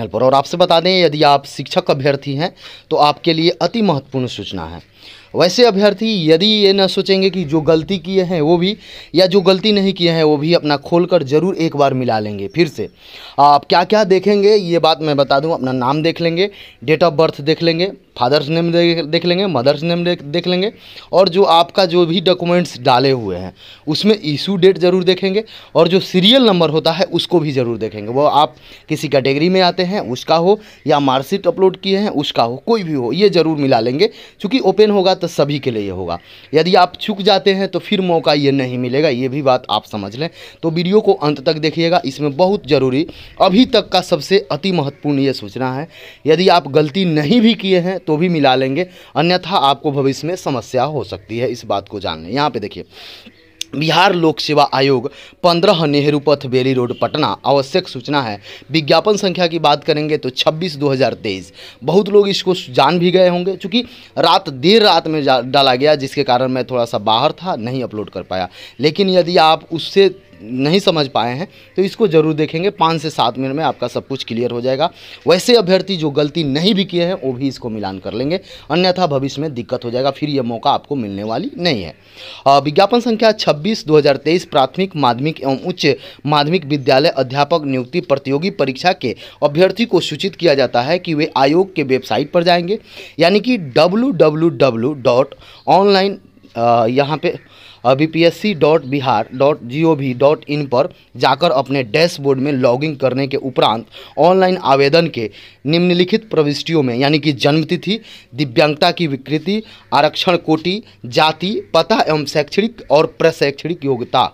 पर और आपसे बता दें यदि आप शिक्षक अभ्यर्थी हैं तो आपके लिए अति महत्वपूर्ण सूचना है वैसे अभ्यर्थी यदि ये ना सोचेंगे कि जो गलती किए हैं वो भी या जो गलती नहीं किए हैं वो भी अपना खोल कर ज़रूर एक बार मिला लेंगे फिर से आप क्या क्या देखेंगे ये बात मैं बता दूँ अपना नाम देख लेंगे डेट ऑफ बर्थ देख लेंगे फादर्स नेम देख लेंगे मदर्स नेम देख लेंगे और जो आपका जो भी डॉक्यूमेंट्स डाले हुए हैं उसमें इशू डेट ज़रूर देखेंगे और जो सीरियल नंबर होता है उसको भी ज़रूर देखेंगे वो आप किसी कैटेगरी में आते हैं उसका हो या मार्कशीट अपलोड किए हैं उसका हो कोई भी हो ये ज़रूर मिला लेंगे चूँकि ओपन होगा तो तो सभी के लिए होगा यदि आप चुक जाते हैं तो फिर मौका ये नहीं मिलेगा ये भी बात आप समझ लें तो वीडियो को अंत तक देखिएगा इसमें बहुत ज़रूरी अभी तक का सबसे अति महत्वपूर्ण ये सूचना है यदि आप गलती नहीं भी किए हैं तो भी मिला लेंगे अन्यथा आपको भविष्य में समस्या हो सकती है इस बात को जान लें यहाँ पर देखिए बिहार लोक सेवा आयोग पंद्रह नेहरू पथ बेली रोड पटना आवश्यक सूचना है विज्ञापन संख्या की बात करेंगे तो 26 2023 बहुत लोग इसको जान भी गए होंगे क्योंकि रात देर रात में डाला गया जिसके कारण मैं थोड़ा सा बाहर था नहीं अपलोड कर पाया लेकिन यदि आप उससे नहीं समझ पाए हैं तो इसको ज़रूर देखेंगे पाँच से सात मिनट में आपका सब कुछ क्लियर हो जाएगा वैसे अभ्यर्थी जो गलती नहीं भी किए हैं वो भी इसको मिलान कर लेंगे अन्यथा भविष्य में दिक्कत हो जाएगा फिर यह मौका आपको मिलने वाली नहीं है विज्ञापन संख्या छब्बीस दो प्राथमिक माध्यमिक एवं उच्च माध्यमिक विद्यालय अध्यापक नियुक्ति प्रतियोगी परीक्षा के अभ्यर्थी को सूचित किया जाता है कि वे आयोग के वेबसाइट पर जाएंगे यानी कि W W W dot online यहाँ पे B P S C dot Bihar dot G O V dot in पर जाकर अपने डैशबोर्ड में लॉगिन करने के उपरांत ऑनलाइन आवेदन के निम्नलिखित प्रविष्टियों में यानी कि जन्मतिथि दिव्यांगता की विकृति आरक्षण कोटि जाति पता एवं शैक्षणिक और प्रशैक्षणिक योग्यता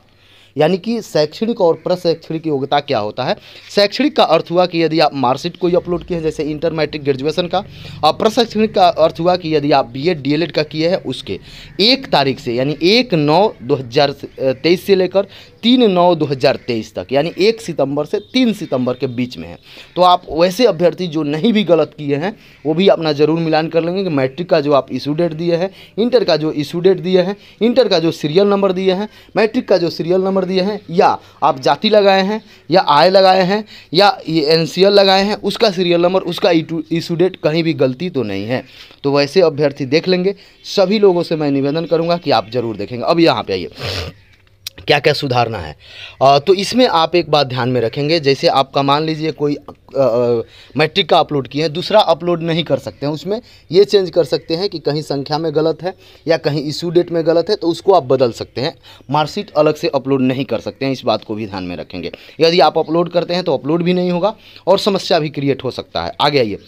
यानी कि शैक्षणिक और प्रशैक्षणिक योग्यता क्या होता है शैक्षणिक का अर्थ हुआ कि यदि आप मार्कशीट कोई अपलोड किए हैं जैसे इंटर मैट्रिक ग्रेजुएशन का और प्रशैक्षणिक का अर्थ हुआ कि यदि आप B Ed D El Ed का किए हैं उसके एक तारीख से यानी एक नौ दो हज़ार तेईस से लेकर तीन नौ 2023 तक यानी एक सितंबर से तीन सितंबर के बीच में है तो आप वैसे अभ्यर्थी जो नहीं भी गलत किए हैं वो भी अपना ज़रूर मिलान कर लेंगे कि मैट्रिक का जो आप इशू डेट दिए हैं इंटर का जो इशू डेट दिए हैं इंटर का जो सीरियल नंबर दिए हैं मैट्रिक का जो सीरियल नंबर दिए हैं या आप जाति लगाए हैं या आय लगाए हैं या एन लगाए हैं उसका सीरियल नंबर उसका इशू डेट कहीं भी गलती तो नहीं है तो वैसे अभ्यर्थी देख लेंगे सभी लोगों से मैं निवेदन करूँगा कि आप ज़रूर देखेंगे अब यहाँ पे आइए क्या क्या सुधारना है आ, तो इसमें आप एक बात ध्यान में रखेंगे जैसे आपका मान लीजिए कोई मैट्रिक का अपलोड किए हैं दूसरा अपलोड नहीं कर सकते हैं उसमें ये चेंज कर सकते हैं कि कहीं संख्या में गलत है या कहीं इशू डेट में गलत है तो उसको आप बदल सकते हैं मार्कशीट अलग से अपलोड नहीं कर सकते हैं इस बात को भी ध्यान में रखेंगे यदि आप अपलोड करते हैं तो अपलोड भी नहीं होगा और समस्या भी क्रिएट हो सकता है आगे आइए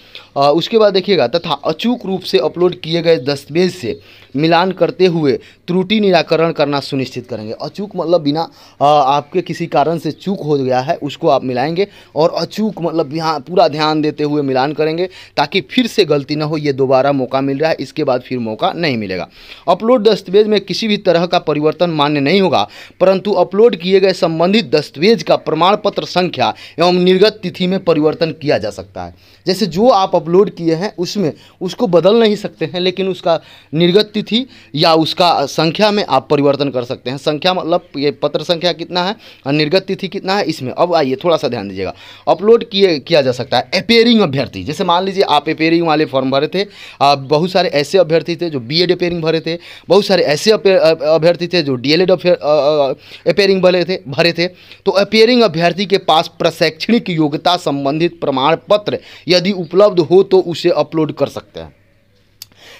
उसके बाद देखिएगा तथा अचूक रूप से अपलोड किए गए दस्तावेज से मिलान करते हुए त्रुटि निराकरण करना सुनिश्चित करेंगे अचूक मतलब बिना आपके किसी कारण से चूक हो गया है उसको आप मिलाएंगे और अचूक मतलब यहाँ पूरा ध्यान देते हुए मिलान करेंगे ताकि फिर से गलती ना हो ये दोबारा मौका मिल रहा है इसके बाद फिर मौका नहीं मिलेगा अपलोड दस्तावेज में किसी भी तरह का परिवर्तन मान्य नहीं होगा परंतु अपलोड किए गए संबंधित दस्तावेज का प्रमाण पत्र संख्या एवं निर्गत तिथि में परिवर्तन किया जा सकता है जैसे जो आप अपलोड किए हैं उसमें उसको बदल नहीं सकते हैं लेकिन उसका निर्गत थी या उसका संख्या में आप परिवर्तन कर सकते हैं संख्या मतलब ये पत्र संख्या कितना है और निर्गत तिथि कितना है इसमें अब आइए थोड़ा सा ध्यान दीजिएगा अपलोड किए किया जा सकता है अपेयरिंग अभ्यर्थी जैसे मान लीजिए आप अपेयरिंग वाले फॉर्म भरे थे बहुत सारे ऐसे अभ्यर्थी थे जो बी एड अपेयरिंग भरे थे बहुत सारे ऐसे अभ्यर्थी थे जो डी एल अपेयरिंग भरे थे भरे थे तो अपेयरिंग अभ्यर्थी के पास प्रशैक्षणिक योग्यता संबंधित प्रमाण पत्र यदि उपलब्ध हो तो उसे अपलोड कर सकते हैं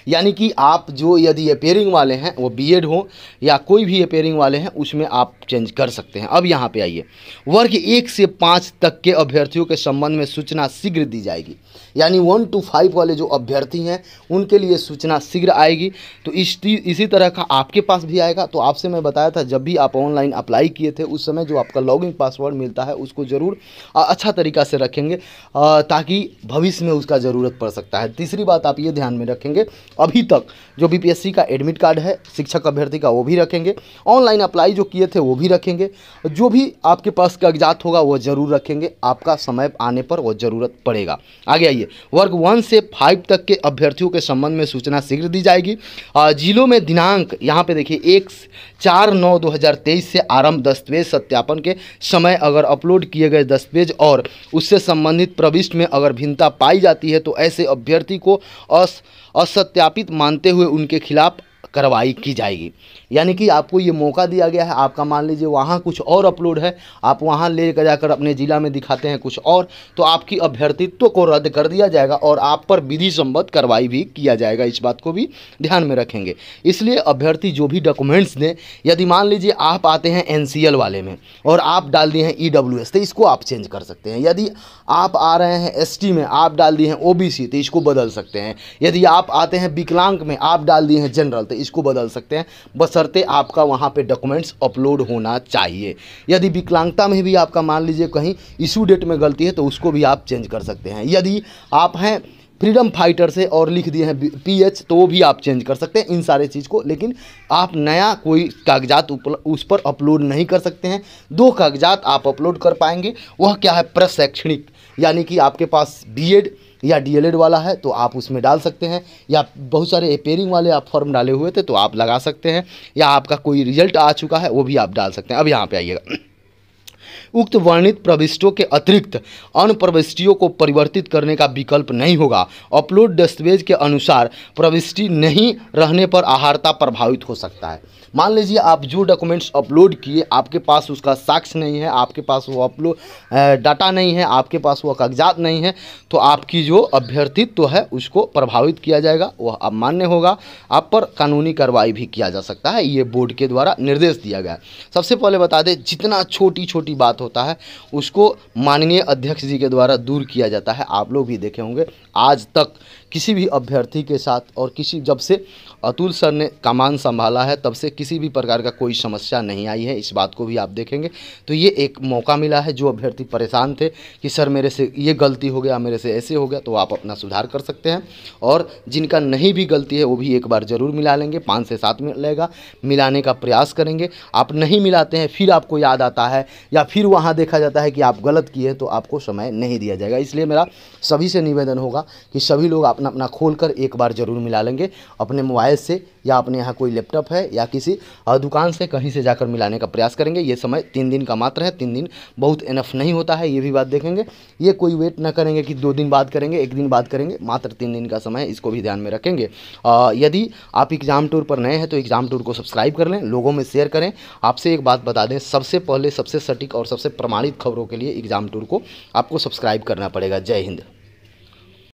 यानी कि आप जो यदि अपेयरिंग वाले हैं वो बी एड हो या कोई भी अपेयरिंग वाले हैं उसमें आप चेंज कर सकते हैं अब यहाँ पे आइए वर्ग एक से पाँच तक के अभ्यर्थियों के संबंध में सूचना शीघ्र दी जाएगी यानी वन टू फाइव वाले जो अभ्यर्थी हैं उनके लिए सूचना शीघ्र आएगी तो इस इसी तरह का आपके पास भी आएगा तो आपसे मैं बताया था जब भी आप ऑनलाइन अप्लाई किए थे उस समय जो आपका लॉगिन पासवर्ड मिलता है उसको ज़रूर अच्छा तरीका से रखेंगे ताकि भविष्य में उसका ज़रूरत पड़ सकता है तीसरी बात आप ये ध्यान में रखेंगे अभी तक जो बीपीएससी का एडमिट कार्ड है शिक्षक अभ्यर्थी का वो भी रखेंगे ऑनलाइन अप्लाई जो किए थे वो भी रखेंगे जो भी आपके पास कागजात होगा वो ज़रूर रखेंगे आपका समय आने पर वो ज़रूरत पड़ेगा आगे आइए वर्ग वन से फाइव तक के अभ्यर्थियों के संबंध में सूचना शीघ्र दी जाएगी जिलों में दिनांक यहाँ पर देखिए एक चार नौ दो से आरंभ दस्तावेज सत्यापन के समय अगर अपलोड किए गए दस्तावेज और उससे संबंधित प्रविष्ट में अगर भिन्नता पाई जाती है तो ऐसे अभ्यर्थी को अस असत्यापित मानते हुए उनके खिलाफ कार्रवाई की जाएगी यानी कि आपको ये मौका दिया गया है आपका मान लीजिए वहाँ कुछ और अपलोड है आप वहाँ ले कर जाकर अपने ज़िला में दिखाते हैं कुछ और तो आपकी अभ्यर्थित्व को रद्द कर दिया जाएगा और आप पर विधि संबद्ध कार्रवाई भी किया जाएगा इस बात को भी ध्यान में रखेंगे इसलिए अभ्यर्थी जो भी डॉक्यूमेंट्स दें यदि मान लीजिए आप आते हैं एन वाले में और आप डाल दिए हैं ई तो इसको आप चेंज कर सकते हैं यदि आप आ रहे हैं एस में आप डाल दिए हैं ओ तो इसको बदल सकते हैं यदि आप आते हैं विकलांग में आप डाल दिए हैं जनरल तो इसको बदल सकते हैं बसरते आपका वहाँ पे डॉक्यूमेंट्स अपलोड होना चाहिए यदि विकलांगता में भी आपका मान लीजिए कहीं इशू डेट में गलती है तो उसको भी आप चेंज कर सकते हैं यदि आप हैं फ्रीडम फाइटर से और लिख दिए हैं पी तो वो भी आप चेंज कर सकते हैं इन सारे चीज़ को लेकिन आप नया कोई कागजात उस पर अपलोड नहीं कर सकते हैं दो कागजात आप अपलोड कर पाएंगे वह क्या है प्रशैक्षणिक यानी कि आपके पास बी एड या डी वाला है तो आप उसमें डाल सकते हैं या बहुत सारे पेयरिंग वाले आप फॉर्म डाले हुए थे तो आप लगा सकते हैं या आपका कोई रिजल्ट आ चुका है वो भी आप डाल सकते हैं अब यहाँ पर आइएगा उक्त वर्णित प्रविष्टों के अतिरिक्त अन्य प्रविष्टियों को परिवर्तित करने का विकल्प नहीं होगा अपलोड दस्तावेज के अनुसार प्रविष्टि नहीं रहने पर आहारता प्रभावित हो सकता है मान लीजिए आप जो डॉक्यूमेंट्स अपलोड किए आपके पास उसका साक्ष्य नहीं है आपके पास वो अपलोड डाटा नहीं है आपके पास वो कागजात नहीं है तो आपकी जो अभ्यर्थित्व तो है उसको प्रभावित किया जाएगा वह मान्य होगा आप पर कानूनी कार्रवाई भी किया जा सकता है ये बोर्ड के द्वारा निर्देश दिया गया सबसे पहले बता दें जितना छोटी छोटी बात होता है उसको माननीय अध्यक्ष जी के द्वारा दूर किया जाता है आप लोग भी देखे होंगे आज तक किसी भी अभ्यर्थी के साथ और किसी जब से अतुल सर ने कमान संभाला है तब से किसी भी प्रकार का कोई समस्या नहीं आई है इस बात को भी आप देखेंगे तो ये एक मौका मिला है जो अभ्यर्थी परेशान थे कि सर मेरे से ये गलती हो गया मेरे से ऐसे हो गया तो आप अपना सुधार कर सकते हैं और जिनका नहीं भी गलती है वो भी एक बार ज़रूर मिला लेंगे पाँच से सात मिलेगा मिलाने का प्रयास करेंगे आप नहीं मिलाते हैं फिर आपको याद आता है या फिर वहाँ देखा जाता है कि आप गलत किए तो आपको समय नहीं दिया जाएगा इसलिए मेरा सभी से निवेदन होगा कि सभी लोग आप अपना अपना खोल कर एक बार ज़रूर मिला लेंगे अपने मोबाइल से या अपने यहाँ कोई लैपटॉप है या किसी दुकान से कहीं से जाकर मिलाने का प्रयास करेंगे ये समय तीन दिन का मात्र है तीन दिन बहुत इनफ नहीं होता है ये भी बात देखेंगे ये कोई वेट ना करेंगे कि दो दिन बाद करेंगे एक दिन बाद करेंगे मात्र तीन दिन का समय इसको भी ध्यान में रखेंगे यदि आप एग्ज़ाम टूर पर नए हैं तो एग्ज़ाम टूर को सब्सक्राइब कर लें लोगों में शेयर करें आपसे एक बात बता दें सबसे पहले सबसे सटीक और सबसे प्रमाणित खबरों के लिए एग्ज़ाम टूर को आपको सब्सक्राइब करना पड़ेगा जय हिंद